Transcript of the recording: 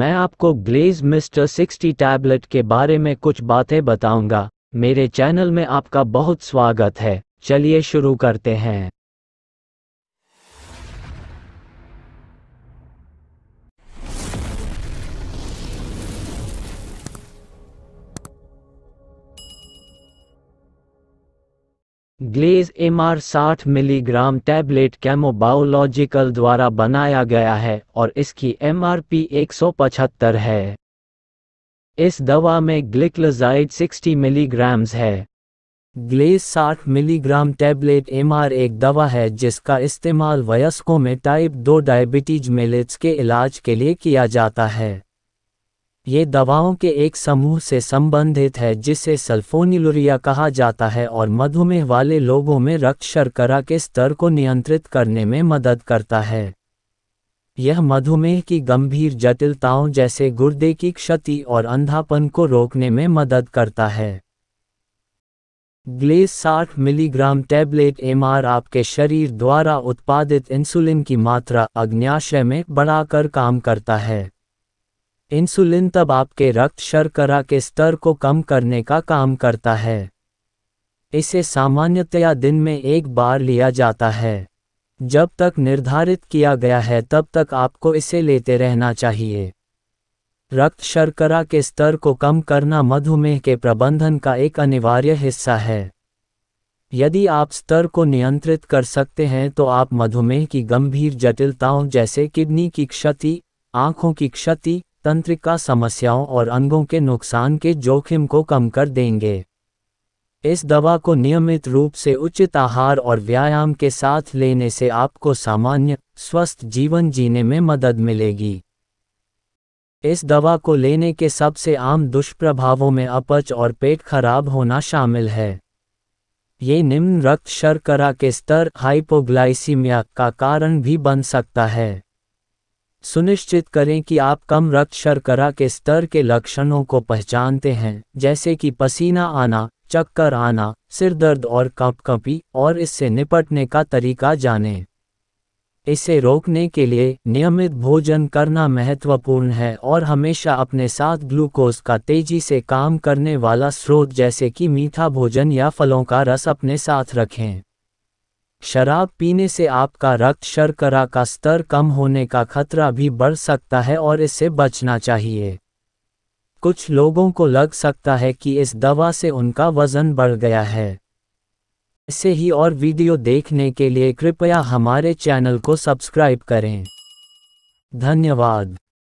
मैं आपको glaze mister 60 tablet के बारे में कुछ बातें बताऊंगा मेरे चैनल में आपका बहुत स्वागत है चलिए शुरू करते हैं ग्लेज एम आर साठ मिलीग्राम टैबलेट कैमोबायोलॉजिकल द्वारा बनाया गया है और इसकी एम आर पी एक सौ पचहत्तर है इस दवा में ग्लिक्लजाइड 60 मिलीग्राम्स है Glaze 60 milligram tablet M R एक दवा है जिसका इस्तेमाल वयस्कों में टाइप 2 डायबिटीज मेलेट्स के इलाज के लिए किया जाता है ये दवाओं के एक समूह से संबंधित है जिसे सल्फोनिलुरिया कहा जाता है और मधुमेह वाले लोगों में रक्त शर्करा के स्तर को नियंत्रित करने में मदद करता है यह मधुमेह की गंभीर जटिलताओं जैसे गुर्दे की क्षति और अंधापन को रोकने में मदद करता है ग्लेस 60 मिलीग्राम टैबलेट एमआर आपके शरीर द्वारा उत्पादित इंसुलिन की मात्रा अग्न्याशय में बढ़ाकर काम करता है इंसुलिन तब आपके रक्त शर्करा के स्तर को कम करने का काम करता है इसे सामान्यतया दिन में एक बार लिया जाता है जब तक निर्धारित किया गया है तब तक आपको इसे लेते रहना चाहिए रक्त शर्करा के स्तर को कम करना मधुमेह के प्रबंधन का एक अनिवार्य हिस्सा है यदि आप स्तर को नियंत्रित कर सकते हैं तो आप मधुमेह की गंभीर जटिलताओं जैसे किडनी की क्षति आंखों की क्षति तंत्रिका समस्याओं और अंगों के नुकसान के जोखिम को कम कर देंगे इस दवा को नियमित रूप से उचित आहार और व्यायाम के साथ लेने से आपको सामान्य स्वस्थ जीवन जीने में मदद मिलेगी इस दवा को लेने के सबसे आम दुष्प्रभावों में अपच और पेट खराब होना शामिल है ये निम्न रक्त शर्करा के स्तर हाइपोग्लाइसीमिया का कारण भी बन सकता है सुनिश्चित करें कि आप कम रक्त शर्करा के स्तर के लक्षणों को पहचानते हैं जैसे कि पसीना आना चक्कर आना सिर दर्द और कपकपी और इससे निपटने का तरीका जानें इसे रोकने के लिए नियमित भोजन करना महत्वपूर्ण है और हमेशा अपने साथ ग्लूकोज का तेजी से काम करने वाला स्रोत जैसे कि मीठा भोजन या फलों का रस अपने साथ रखें शराब पीने से आपका रक्त शर्करा का स्तर कम होने का खतरा भी बढ़ सकता है और इससे बचना चाहिए कुछ लोगों को लग सकता है कि इस दवा से उनका वजन बढ़ गया है ऐसे ही और वीडियो देखने के लिए कृपया हमारे चैनल को सब्सक्राइब करें धन्यवाद